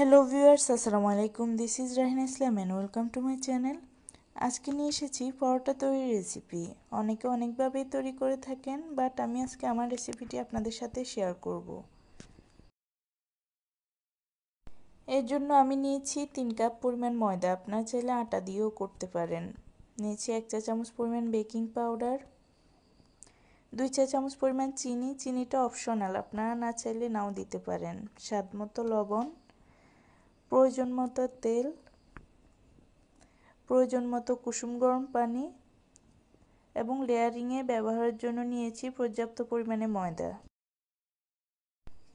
Hello viewers আসসালামু আলাইকুম this is Rahin Islam and welcome to my channel আজকে নিয়ে এসেছি পরোটা তৈরির রেসিপি অনেকে অনেকভাবেই তৈরি করে থাকেন বাট আমি আজকে আমার রেসিপিটি আপনাদের সাথে শেয়ার করব এর জন্য আমি নিয়েছি তিন কাপ পরিমাণ ময়দা আপনার চাইলে আটা দিয়েও করতে পারেন নিয়েছি এক চা চামচ পরিমাণ বেকিং পাউডার দুই চা চামচ পরিমাণ চিনি চিনিটা অপশনাল আপনারা না চাইলে নাও দিতে পারেন স্বাদ মতো লবণ প্রয়োজন মতো তেল প্রয়োজন মতো কুসুম গরম পানি এবং লেয়ারিংয়ে ব্যবহারের জন্য নিয়েছি পর্যাপ্ত পরিমাণে ময়দা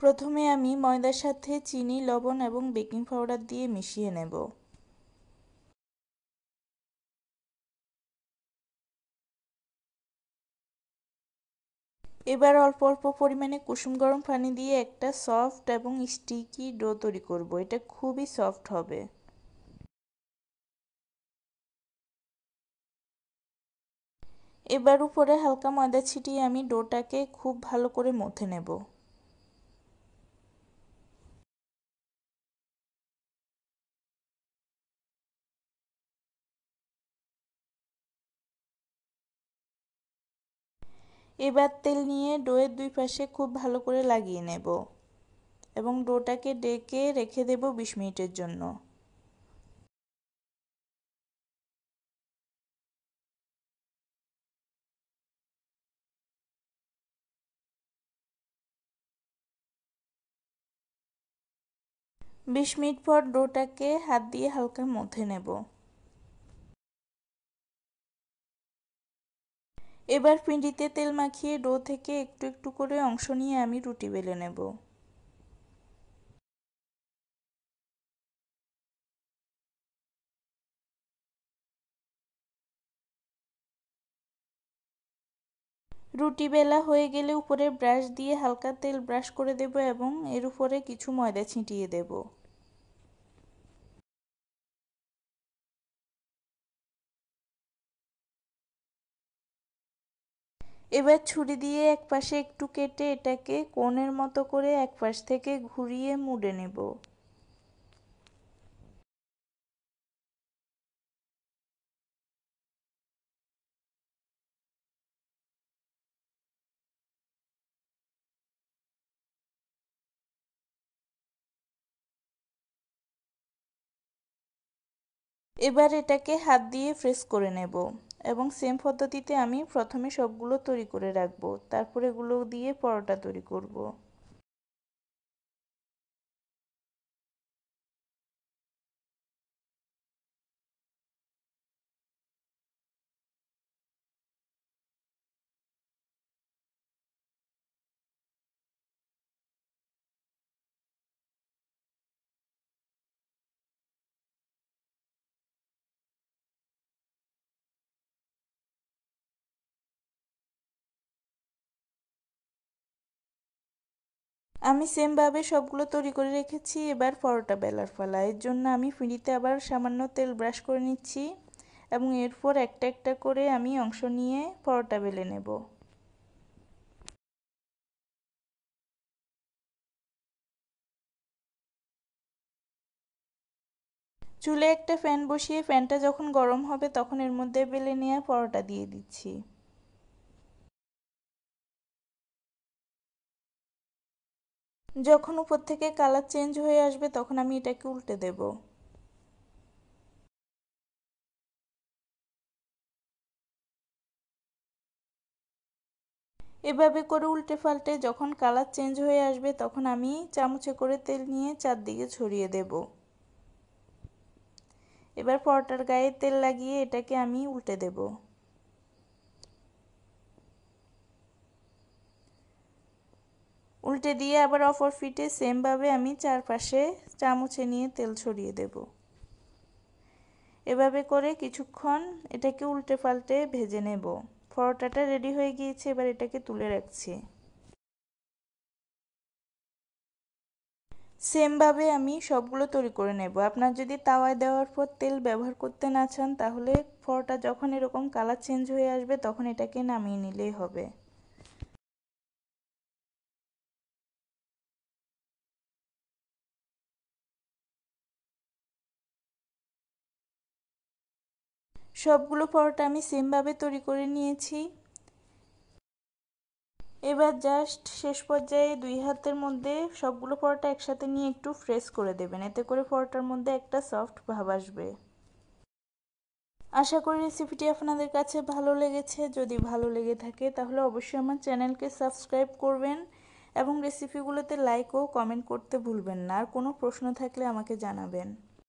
প্রথমে আমি ময়দার সাথে চিনি লবণ এবং বেকিং পাউডার দিয়ে মিশিয়ে নেব এবার অল্প অল্প পরিমাণে কুসুম গরম পানি দিয়ে একটা সফট এবং স্টিকি ডো তৈরি করব এটা খুবই সফট হবে এবার উপরে হালকা ময়দা ছিটিয়ে আমি ডোটাকে খুব ভালো করে মথে নেবো এবার তেল নিয়ে ডোয়ের দুই পাশে খুব ভালো করে লাগিয়ে নেব এবং ডোটাকে ডেকে রেখে দেব বিশ মিনিটের জন্য বিশ মিনিট পর ডোটাকে হাত দিয়ে হালকা মধ্যে নেব এবার পিঁড়িতে তেল মাখিয়ে ডো থেকে একটু একটু করে অংশ নিয়ে আমি রুটি বেলে নেব রুটি বেলা হয়ে গেলে উপরে ব্রাশ দিয়ে হালকা তেল ব্রাশ করে দেব এবং এর উপরে কিছু ময়দা ছিটিয়ে দেবো এবার ছুরি দিয়ে একপাশে একটু কেটে এটাকে কোণের মতো করে একপাশ থেকে ঘুরিয়ে মুড়ে নেব এবার এটাকে হাত দিয়ে ফ্রেশ করে নেব এবং সেম পদ্ধতিতে আমি প্রথমে সবগুলো তৈরি করে রাখবো তারপর এগুলো দিয়ে পরোটা তৈরি করব। আমি সেমভাবে সবগুলো তৈরি করে রেখেছি এবার পরোটা বেলার ফলা এর জন্য আমি ফ্রিতে আবার সামান্য তেল ব্রাশ করে নিচ্ছি এবং এরপর একটা একটা করে আমি অংশ নিয়ে পরোটা বেলে নেব চুলে একটা ফ্যান বসিয়ে ফ্যানটা যখন গরম হবে তখন এর মধ্যে বেলে নেওয়া পরোটা দিয়ে দিচ্ছি যখন উপর থেকে কালার চেঞ্জ হয়ে আসবে তখন আমি এটাকে উল্টে দেব এভাবে করে উল্টে পাল্টে যখন কালার চেঞ্জ হয়ে আসবে তখন আমি চামচে করে তেল নিয়ে চারদিকে ছড়িয়ে দেব এবার পরোটার গায়ে তেল লাগিয়ে এটাকে আমি উল্টে দেবো উল্টে দিয়ে আবার অপর ফিটে সেমভাবে আমি চারপাশে চামচে নিয়ে তেল ছড়িয়ে দেব এভাবে করে কিছুক্ষণ এটাকে উল্টে পাল্টে ভেজে নেব পরোটাটা রেডি হয়ে গিয়েছে এবার এটাকে তুলে রাখছি সেমভাবে আমি সবগুলো তৈরি করে নেব আপনার যদি তাওয়ায় দেওয়ার পর তেল ব্যবহার করতে না চান তাহলে পরোটা যখন এরকম কালার চেঞ্জ হয়ে আসবে তখন এটাকে নামিয়ে নিলেই হবে সবগুলো পরোটা আমি সেমভাবে তৈরি করে নিয়েছি এবার জাস্ট শেষ পর্যায়ে দুই হাতের মধ্যে সবগুলো পরোটা একসাথে নিয়ে একটু ফ্রেশ করে দেবেন এতে করে পরোটার মধ্যে একটা সফট ভাব আসবে আশা করি রেসিপিটি আপনাদের কাছে ভালো লেগেছে যদি ভালো লেগে থাকে তাহলে অবশ্যই আমার চ্যানেলকে সাবস্ক্রাইব করবেন এবং রেসিপিগুলোতে লাইক ও কমেন্ট করতে ভুলবেন না আর কোনো প্রশ্ন থাকলে আমাকে জানাবেন